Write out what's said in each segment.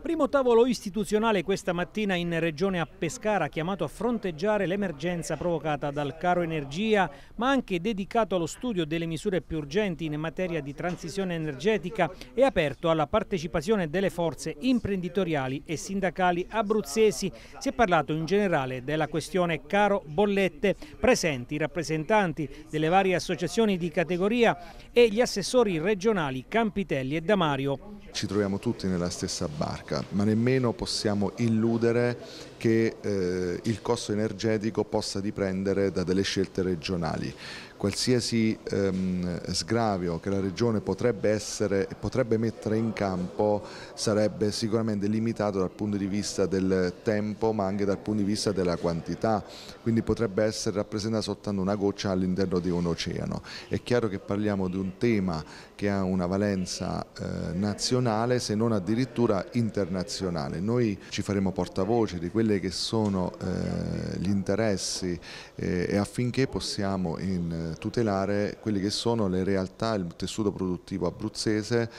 Primo tavolo istituzionale questa mattina in Regione a Pescara chiamato a fronteggiare l'emergenza provocata dal caro energia ma anche dedicato allo studio delle misure più urgenti in materia di transizione energetica e aperto alla partecipazione delle forze imprenditoriali e sindacali abruzzesi. Si è parlato in generale della questione caro bollette, presenti i rappresentanti delle varie associazioni di categoria e gli assessori regionali Campitelli e Damario. Ci troviamo tutti nella stessa stessa barca, ma nemmeno possiamo illudere che eh, il costo energetico possa dipendere da delle scelte regionali qualsiasi ehm, sgravio che la Regione potrebbe, essere, potrebbe mettere in campo sarebbe sicuramente limitato dal punto di vista del tempo ma anche dal punto di vista della quantità, quindi potrebbe essere rappresentata soltanto una goccia all'interno di un oceano. È chiaro che parliamo di un tema che ha una valenza eh, nazionale se non addirittura internazionale. Noi ci faremo portavoce di quelli che sono eh, gli interessi eh, e affinché possiamo in eh, tutelare quelle che sono le realtà, il tessuto produttivo abruzzese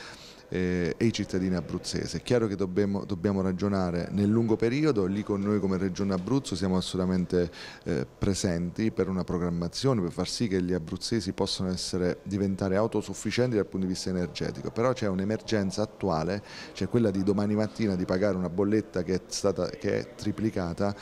eh, e i cittadini abruzzesi. È chiaro che dobbiamo, dobbiamo, ragionare nel lungo periodo, lì con noi come Regione Abruzzo siamo assolutamente eh, presenti per una programmazione, per far sì che gli abruzzesi possano essere, diventare autosufficienti dal punto di vista energetico, però c'è un'emergenza attuale, c'è quella di domani mattina di pagare una bolletta che è, stata, che è triplicata,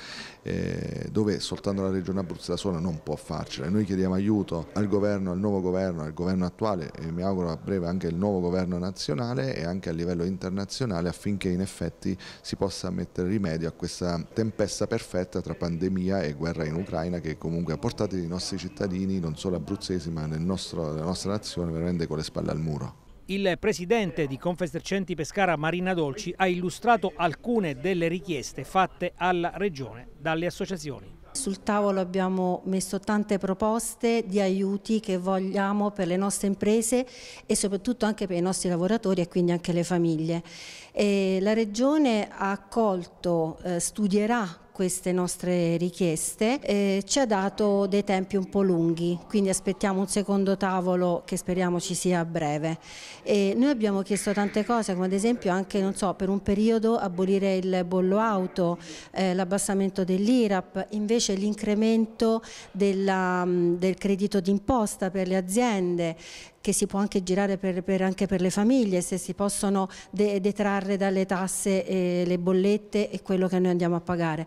eh, dove soltanto la Regione Abruzzo da sola non può farcela. Noi chiediamo aiuto al governo, al nuovo governo, al governo attuale e mi auguro a breve anche il nuovo governo nazionale nazionale e anche a livello internazionale affinché in effetti si possa mettere rimedio a questa tempesta perfetta tra pandemia e guerra in Ucraina che comunque ha portato i nostri cittadini, non solo abruzzesi ma nostro, nella nostra nazione, veramente con le spalle al muro. Il presidente di Confesercenti Pescara Marina Dolci ha illustrato alcune delle richieste fatte alla Regione dalle associazioni. Sul tavolo abbiamo messo tante proposte di aiuti che vogliamo per le nostre imprese e soprattutto anche per i nostri lavoratori e quindi anche le famiglie. E la Regione ha accolto, eh, studierà queste nostre richieste, eh, ci ha dato dei tempi un po' lunghi, quindi aspettiamo un secondo tavolo che speriamo ci sia a breve. E noi abbiamo chiesto tante cose, come ad esempio anche so, per un periodo abolire il bollo auto, eh, l'abbassamento dell'IRAP, invece l'incremento mm, del credito d'imposta per le aziende, che si può anche girare per, per, anche per le famiglie, se si possono de detrarre dalle tasse eh, le bollette e quello che noi andiamo a pagare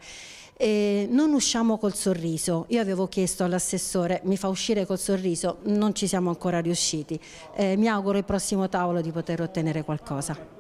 eh, non usciamo col sorriso. Io avevo chiesto all'assessore, mi fa uscire col sorriso, non ci siamo ancora riusciti. Eh, mi auguro il prossimo tavolo di poter ottenere qualcosa.